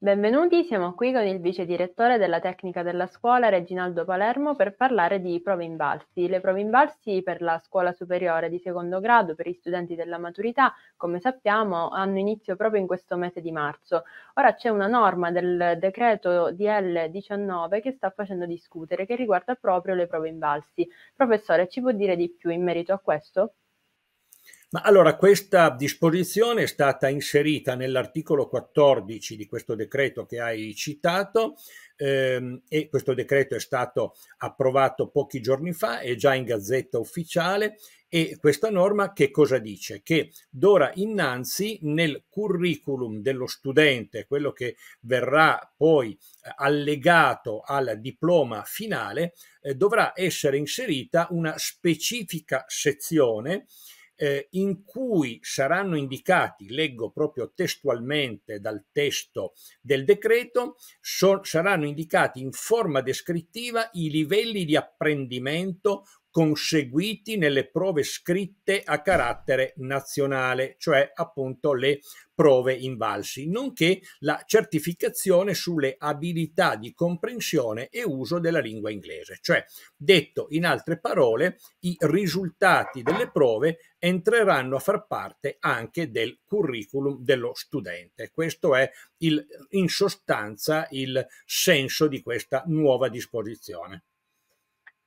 Benvenuti, siamo qui con il vice direttore della tecnica della scuola Reginaldo Palermo per parlare di prove invalsi. Le prove invalsi per la scuola superiore di secondo grado per gli studenti della maturità, come sappiamo, hanno inizio proprio in questo mese di marzo. Ora c'è una norma del decreto DL19 che sta facendo discutere che riguarda proprio le prove invalsi. Professore, ci può dire di più in merito a questo? Ma allora questa disposizione è stata inserita nell'articolo 14 di questo decreto che hai citato ehm, e questo decreto è stato approvato pochi giorni fa, è già in gazzetta ufficiale e questa norma che cosa dice? Che d'ora innanzi nel curriculum dello studente, quello che verrà poi eh, allegato al diploma finale, eh, dovrà essere inserita una specifica sezione eh, in cui saranno indicati, leggo proprio testualmente dal testo del decreto, so, saranno indicati in forma descrittiva i livelli di apprendimento conseguiti nelle prove scritte a carattere nazionale, cioè appunto le prove invalsi, nonché la certificazione sulle abilità di comprensione e uso della lingua inglese, cioè detto in altre parole, i risultati delle prove entreranno a far parte anche del curriculum dello studente. Questo è il, in sostanza il senso di questa nuova disposizione.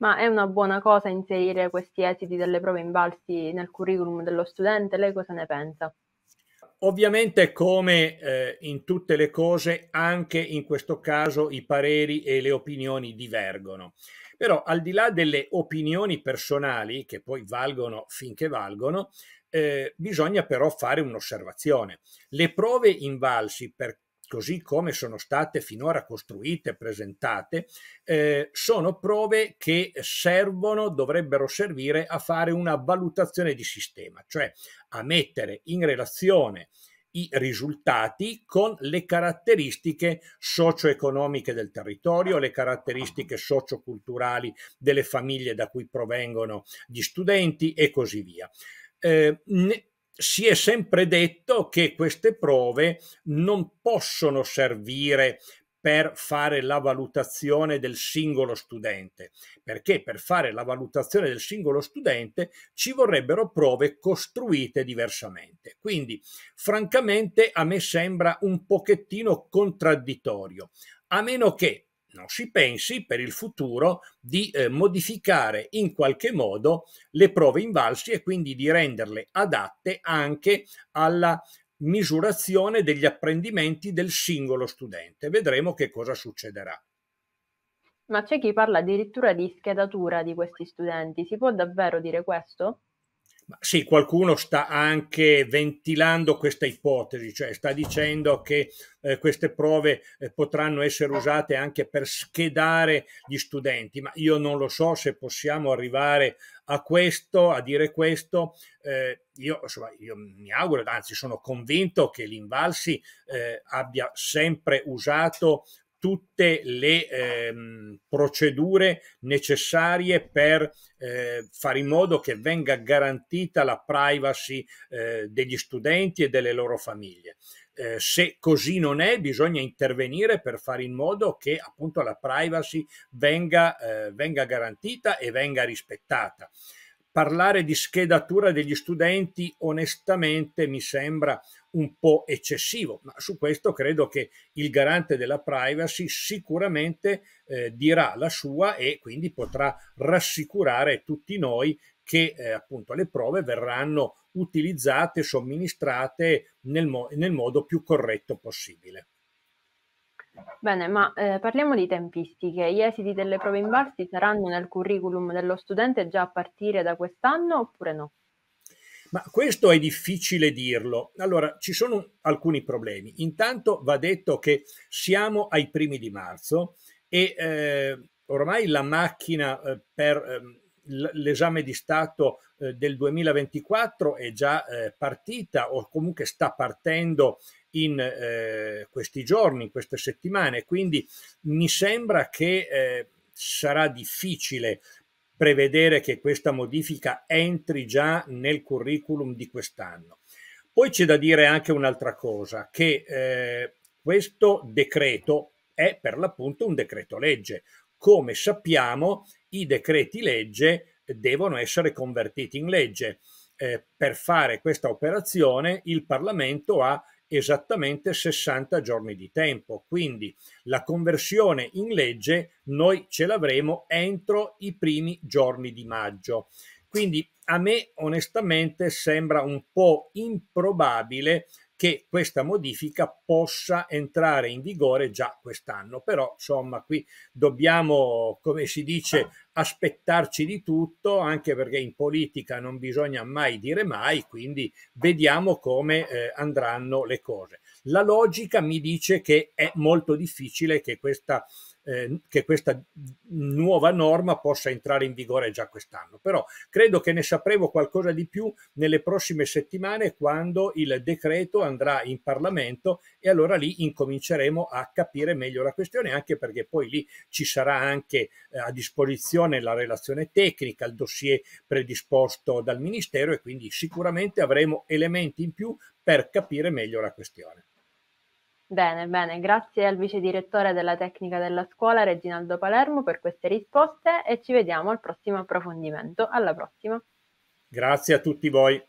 Ma è una buona cosa inserire questi esiti delle prove invalsi nel curriculum dello studente? Lei cosa ne pensa? Ovviamente, come eh, in tutte le cose, anche in questo caso i pareri e le opinioni divergono. Però, al di là delle opinioni personali, che poi valgono finché valgono, eh, bisogna però fare un'osservazione. Le prove invalsi, per così come sono state finora costruite, presentate, eh, sono prove che servono, dovrebbero servire a fare una valutazione di sistema, cioè a mettere in relazione i risultati con le caratteristiche socio-economiche del territorio, le caratteristiche socio-culturali delle famiglie da cui provengono gli studenti e così via. Eh, si è sempre detto che queste prove non possono servire per fare la valutazione del singolo studente, perché per fare la valutazione del singolo studente ci vorrebbero prove costruite diversamente. Quindi, francamente, a me sembra un pochettino contraddittorio, a meno che non si pensi per il futuro di eh, modificare in qualche modo le prove invalsi e quindi di renderle adatte anche alla misurazione degli apprendimenti del singolo studente. Vedremo che cosa succederà. Ma c'è chi parla addirittura di schedatura di questi studenti, si può davvero dire questo? sì, qualcuno sta anche ventilando questa ipotesi, cioè sta dicendo che eh, queste prove eh, potranno essere usate anche per schedare gli studenti, ma io non lo so se possiamo arrivare a questo, a dire questo. Eh, io, insomma, io, mi auguro, anzi sono convinto che l'Invalsi eh, abbia sempre usato tutte le ehm, procedure necessarie per eh, fare in modo che venga garantita la privacy eh, degli studenti e delle loro famiglie. Eh, se così non è, bisogna intervenire per fare in modo che appunto la privacy venga, eh, venga garantita e venga rispettata parlare di schedatura degli studenti onestamente mi sembra un po' eccessivo, ma su questo credo che il garante della privacy sicuramente eh, dirà la sua e quindi potrà rassicurare tutti noi che eh, appunto le prove verranno utilizzate, somministrate nel, mo nel modo più corretto possibile. Bene, ma eh, parliamo di tempistiche. Gli esiti delle prove in Invalsi saranno nel curriculum dello studente già a partire da quest'anno oppure no? Ma questo è difficile dirlo. Allora, ci sono alcuni problemi. Intanto va detto che siamo ai primi di marzo e eh, ormai la macchina eh, per ehm, l'esame di Stato eh, del 2024 è già eh, partita o comunque sta partendo in eh, questi giorni, in queste settimane, quindi mi sembra che eh, sarà difficile prevedere che questa modifica entri già nel curriculum di quest'anno. Poi c'è da dire anche un'altra cosa, che eh, questo decreto è per l'appunto un decreto legge, come sappiamo, i decreti legge devono essere convertiti in legge. Eh, per fare questa operazione il Parlamento ha esattamente 60 giorni di tempo, quindi la conversione in legge noi ce l'avremo entro i primi giorni di maggio. Quindi a me onestamente sembra un po' improbabile che questa modifica possa entrare in vigore già quest'anno. Però, insomma, qui dobbiamo, come si dice, aspettarci di tutto, anche perché in politica non bisogna mai dire mai, quindi vediamo come eh, andranno le cose. La logica mi dice che è molto difficile che questa Ehm, che questa nuova norma possa entrare in vigore già quest'anno. Però credo che ne sapremo qualcosa di più nelle prossime settimane quando il decreto andrà in Parlamento e allora lì incominceremo a capire meglio la questione, anche perché poi lì ci sarà anche eh, a disposizione la relazione tecnica, il dossier predisposto dal Ministero e quindi sicuramente avremo elementi in più per capire meglio la questione. Bene, bene, grazie al vice direttore della tecnica della scuola Reginaldo Palermo per queste risposte e ci vediamo al prossimo approfondimento. Alla prossima. Grazie a tutti voi.